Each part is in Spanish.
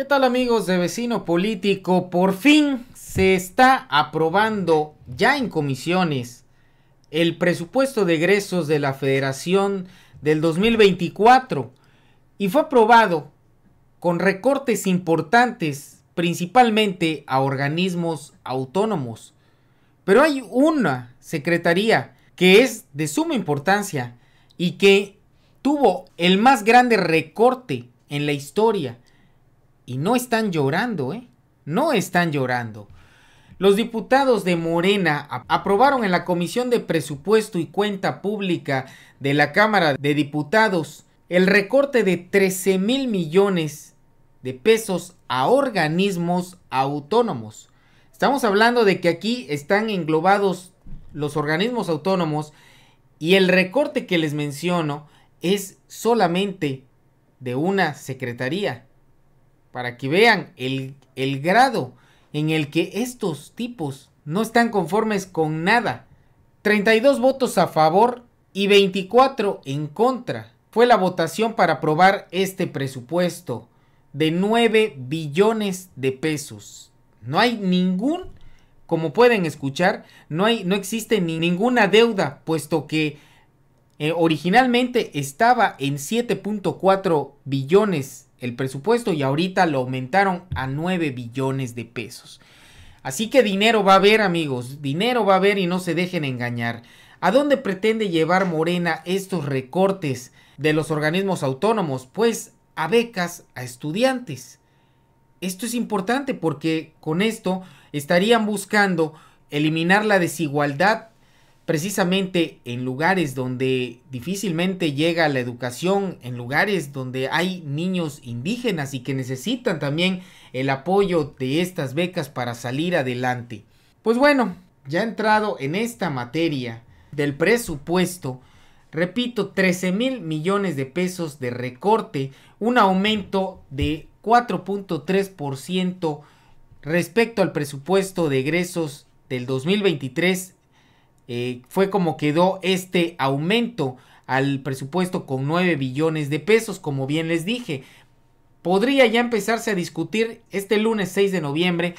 ¿Qué tal amigos de Vecino Político? Por fin se está aprobando ya en comisiones el presupuesto de egresos de la Federación del 2024 y fue aprobado con recortes importantes principalmente a organismos autónomos. Pero hay una secretaría que es de suma importancia y que tuvo el más grande recorte en la historia y no están llorando, ¿eh? No están llorando. Los diputados de Morena aprobaron en la Comisión de Presupuesto y Cuenta Pública de la Cámara de Diputados el recorte de 13 mil millones de pesos a organismos autónomos. Estamos hablando de que aquí están englobados los organismos autónomos y el recorte que les menciono es solamente de una secretaría para que vean el, grado en el que estos tipos no están conformes con nada. 32 votos a favor y 24 en contra. Fue la votación para aprobar este presupuesto de 9 billones de pesos. No hay ningún, como pueden escuchar, no, hay, no existe ni ninguna deuda, puesto que eh, originalmente estaba en 7.4 billones el presupuesto y ahorita lo aumentaron a 9 billones de pesos. Así que dinero va a haber amigos, dinero va a haber y no se dejen engañar. ¿A dónde pretende llevar Morena estos recortes de los organismos autónomos? Pues a becas a estudiantes. Esto es importante porque con esto estarían buscando eliminar la desigualdad precisamente en lugares donde difícilmente llega la educación, en lugares donde hay niños indígenas y que necesitan también el apoyo de estas becas para salir adelante. Pues bueno, ya entrado en esta materia del presupuesto, repito, 13 mil millones de pesos de recorte, un aumento de 4.3% respecto al presupuesto de egresos del 2023 eh, fue como quedó este aumento al presupuesto con 9 billones de pesos, como bien les dije. Podría ya empezarse a discutir este lunes 6 de noviembre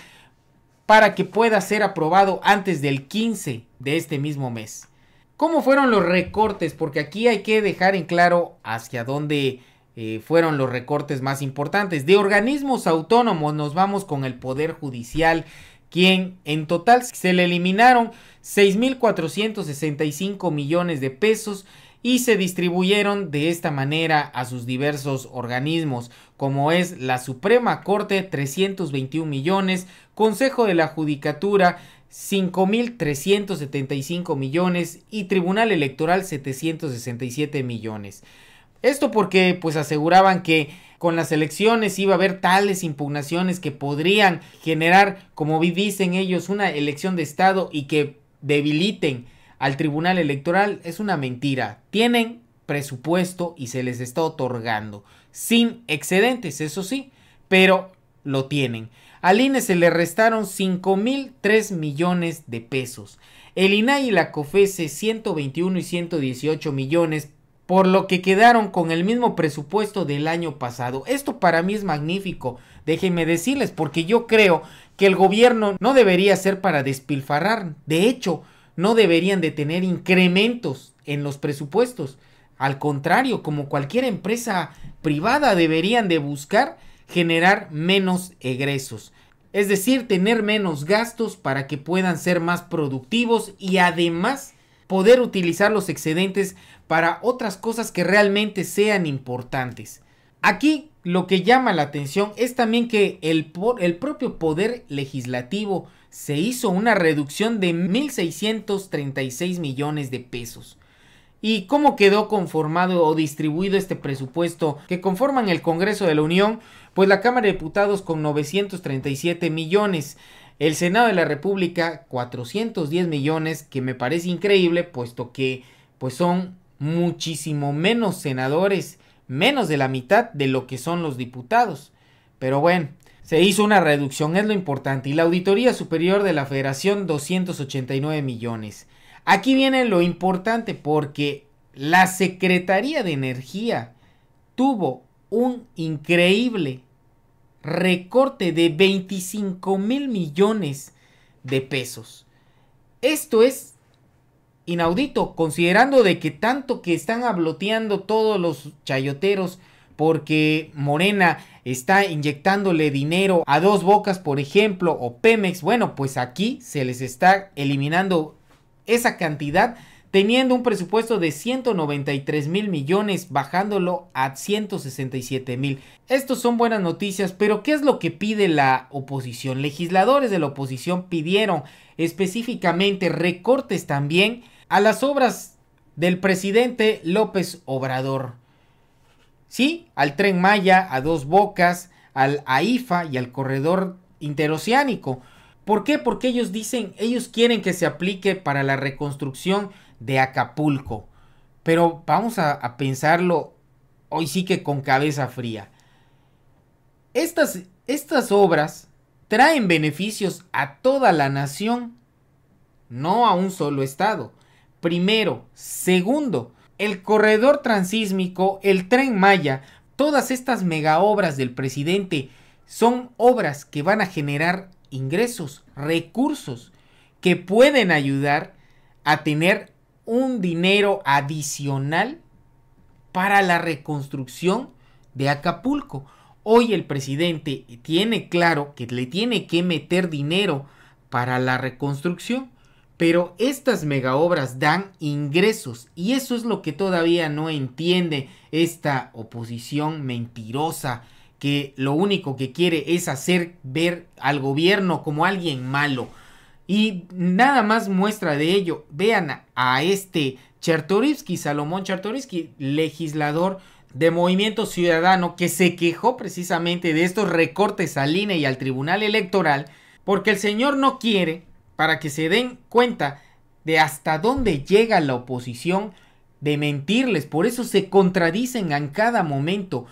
para que pueda ser aprobado antes del 15 de este mismo mes. ¿Cómo fueron los recortes? Porque aquí hay que dejar en claro hacia dónde eh, fueron los recortes más importantes. De organismos autónomos nos vamos con el Poder Judicial, quien en total se le eliminaron 6.465 millones de pesos y se distribuyeron de esta manera a sus diversos organismos, como es la Suprema Corte 321 millones, Consejo de la Judicatura 5.375 millones y Tribunal Electoral 767 millones. Esto porque pues aseguraban que con las elecciones iba a haber tales impugnaciones que podrían generar, como dicen ellos, una elección de Estado y que debiliten al Tribunal Electoral es una mentira. Tienen presupuesto y se les está otorgando. Sin excedentes, eso sí, pero lo tienen. Al INE se le restaron mil tres millones de pesos. El INAI y la COFESE 121 y 118 millones por lo que quedaron con el mismo presupuesto del año pasado. Esto para mí es magnífico, déjenme decirles, porque yo creo que el gobierno no debería ser para despilfarrar. De hecho, no deberían de tener incrementos en los presupuestos. Al contrario, como cualquier empresa privada deberían de buscar generar menos egresos. Es decir, tener menos gastos para que puedan ser más productivos y además poder utilizar los excedentes para otras cosas que realmente sean importantes. Aquí lo que llama la atención es también que el, el propio poder legislativo se hizo una reducción de 1.636 millones de pesos y cómo quedó conformado o distribuido este presupuesto que conforman el Congreso de la Unión, pues la Cámara de Diputados con 937 millones, el Senado de la República 410 millones, que me parece increíble puesto que pues son muchísimo menos senadores, menos de la mitad de lo que son los diputados. Pero bueno, se hizo una reducción, es lo importante, y la Auditoría Superior de la Federación 289 millones. Aquí viene lo importante porque la Secretaría de Energía tuvo un increíble recorte de 25 mil millones de pesos. Esto es inaudito, considerando de que tanto que están abloteando todos los chayoteros porque Morena está inyectándole dinero a dos bocas, por ejemplo, o Pemex, bueno, pues aquí se les está eliminando esa cantidad teniendo un presupuesto de 193 mil millones, bajándolo a 167 mil. Estos son buenas noticias, pero ¿qué es lo que pide la oposición? Legisladores de la oposición pidieron específicamente recortes también a las obras del presidente López Obrador. Sí, al tren Maya, a dos bocas, al AIFA y al corredor interoceánico. ¿Por qué? Porque ellos dicen, ellos quieren que se aplique para la reconstrucción de Acapulco. Pero vamos a, pensarlo hoy sí que con cabeza fría. Estas, estas obras traen beneficios a toda la nación, no a un solo estado. Primero, segundo, el corredor transísmico, el tren Maya, todas estas mega obras del presidente son obras que van a generar ingresos, recursos que pueden ayudar a tener un dinero adicional para la reconstrucción de Acapulco. Hoy el presidente tiene claro que le tiene que meter dinero para la reconstrucción, pero estas megaobras dan ingresos y eso es lo que todavía no entiende esta oposición mentirosa que lo único que quiere es hacer ver al gobierno como alguien malo. Y nada más muestra de ello, vean a este Chertorivsky, Salomón Chertorivsky, legislador de Movimiento Ciudadano, que se quejó precisamente de estos recortes al INE y al Tribunal Electoral, porque el señor no quiere, para que se den cuenta de hasta dónde llega la oposición, de mentirles, por eso se contradicen en cada momento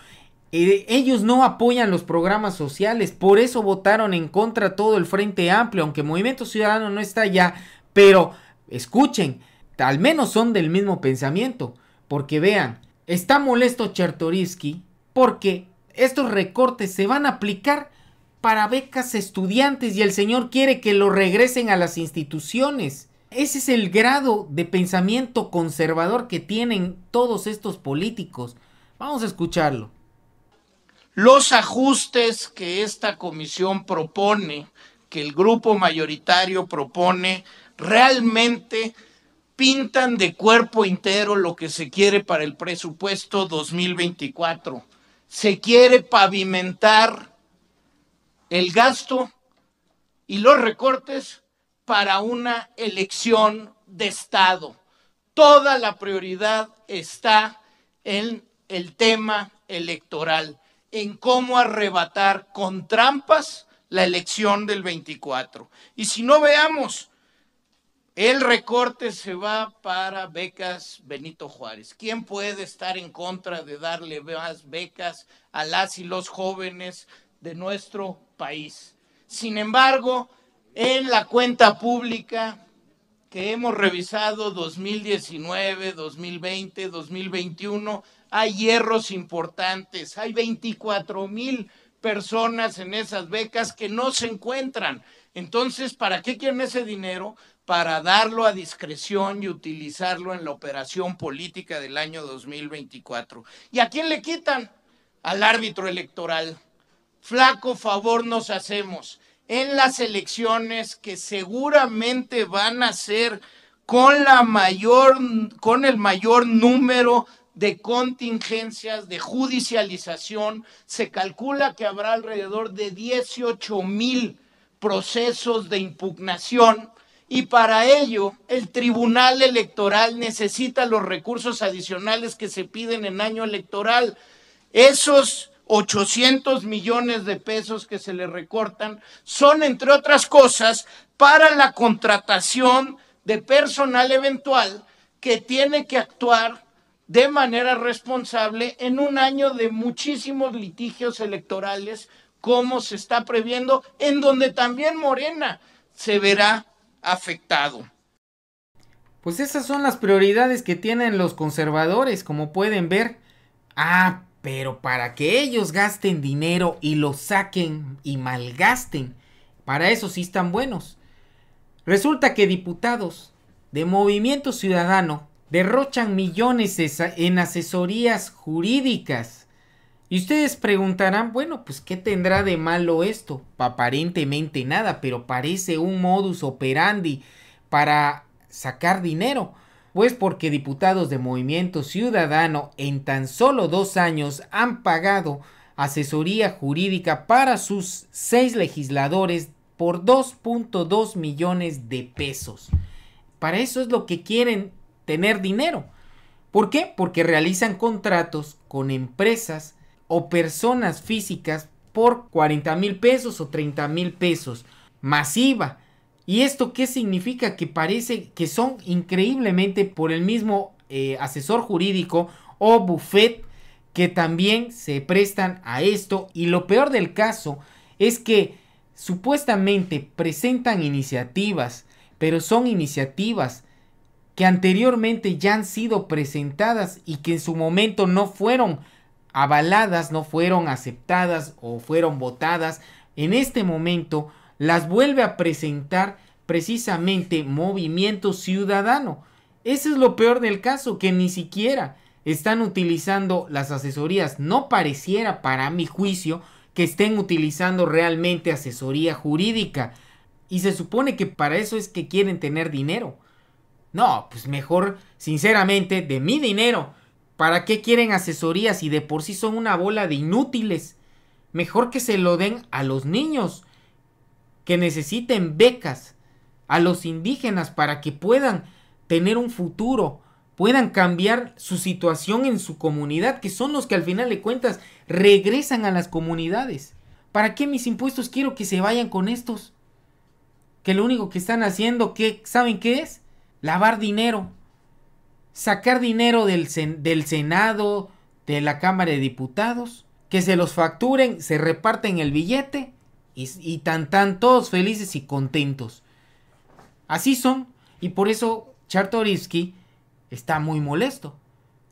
ellos no apoyan los programas sociales, por eso votaron en contra todo el Frente Amplio, aunque Movimiento Ciudadano no está allá, pero escuchen, al menos son del mismo pensamiento, porque vean, está molesto Chertorivsky porque estos recortes se van a aplicar para becas estudiantes y el señor quiere que lo regresen a las instituciones. Ese es el grado de pensamiento conservador que tienen todos estos políticos. Vamos a escucharlo. Los ajustes que esta comisión propone, que el grupo mayoritario propone, realmente pintan de cuerpo entero lo que se quiere para el presupuesto 2024. Se quiere pavimentar el gasto y los recortes para una elección de Estado. Toda la prioridad está en el tema electoral en cómo arrebatar con trampas la elección del 24. Y si no veamos, el recorte se va para becas Benito Juárez. ¿Quién puede estar en contra de darle más becas a las y los jóvenes de nuestro país? Sin embargo, en la cuenta pública que hemos revisado 2019, 2020, 2021, hay hierros importantes, hay 24 mil personas en esas becas que no se encuentran. Entonces, ¿para qué quieren ese dinero? Para darlo a discreción y utilizarlo en la operación política del año 2024. ¿Y a quién le quitan? Al árbitro electoral. Flaco favor nos hacemos en las elecciones que seguramente van a ser con la mayor con el mayor número de contingencias, de judicialización. Se calcula que habrá alrededor de 18 mil procesos de impugnación y para ello el Tribunal Electoral necesita los recursos adicionales que se piden en año electoral. Esos 800 millones de pesos que se le recortan son, entre otras cosas, para la contratación de personal eventual que tiene que actuar de manera responsable en un año de muchísimos litigios electorales, como se está previendo, en donde también Morena se verá afectado. Pues esas son las prioridades que tienen los conservadores, como pueden ver. Ah, pero para que ellos gasten dinero y lo saquen y malgasten, para eso sí están buenos. Resulta que diputados de Movimiento Ciudadano derrochan millones en asesorías jurídicas. Y ustedes preguntarán, bueno, pues ¿qué tendrá de malo esto? Aparentemente nada, pero parece un modus operandi para sacar dinero. Pues porque diputados de Movimiento Ciudadano en tan solo dos años han pagado asesoría jurídica para sus seis legisladores por 2.2 millones de pesos. Para eso es lo que quieren tener dinero. ¿Por qué? Porque realizan contratos con empresas o personas físicas por 40 mil pesos o 30 mil pesos masiva. ¿Y esto qué significa? Que parece que son increíblemente por el mismo eh, asesor jurídico o buffet que también se prestan a esto. Y lo peor del caso es que supuestamente presentan iniciativas, pero son iniciativas que anteriormente ya han sido presentadas y que en su momento no fueron avaladas, no fueron aceptadas o fueron votadas, en este momento las vuelve a presentar precisamente Movimiento Ciudadano. Ese es lo peor del caso, que ni siquiera están utilizando las asesorías. No pareciera, para mi juicio, que estén utilizando realmente asesoría jurídica. Y se supone que para eso es que quieren tener dinero. No, pues mejor, sinceramente, de mi dinero. ¿Para qué quieren asesorías si de por sí son una bola de inútiles? Mejor que se lo den a los niños que necesiten becas, a los indígenas para que puedan tener un futuro, puedan cambiar su situación en su comunidad, que son los que al final de cuentas regresan a las comunidades. ¿Para qué mis impuestos quiero que se vayan con estos? Que lo único que están haciendo, que ¿saben qué es? lavar dinero, sacar dinero del, Senado, de la Cámara de Diputados, que se los facturen, se reparten el billete y, tan tan todos felices y contentos. Así son y por eso Chartorivsky está muy molesto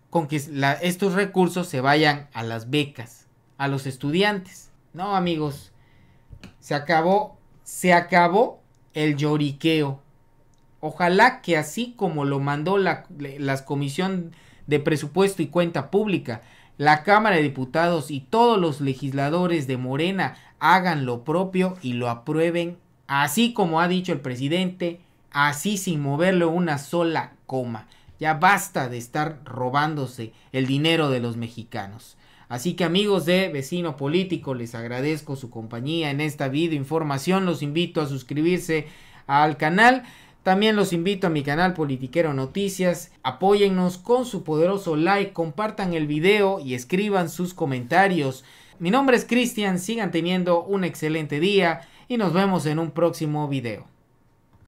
con que estos recursos se vayan a las becas, a los estudiantes. No, amigos, se acabó, se acabó el lloriqueo. Ojalá que así como lo mandó la, Comisión de Presupuesto y Cuenta Pública, la Cámara de Diputados y todos los legisladores de Morena hagan lo propio y lo aprueben, así como ha dicho el presidente, así sin moverle una sola coma. Ya basta de estar robándose el dinero de los mexicanos. Así que amigos de Vecino Político, les agradezco su compañía en esta videoinformación. información. Los invito a suscribirse al canal. También los invito a mi canal Politiquero Noticias. Apóyennos con su poderoso like, compartan el video y escriban sus comentarios. Mi nombre es Cristian, sigan teniendo un excelente día y nos vemos en un próximo video.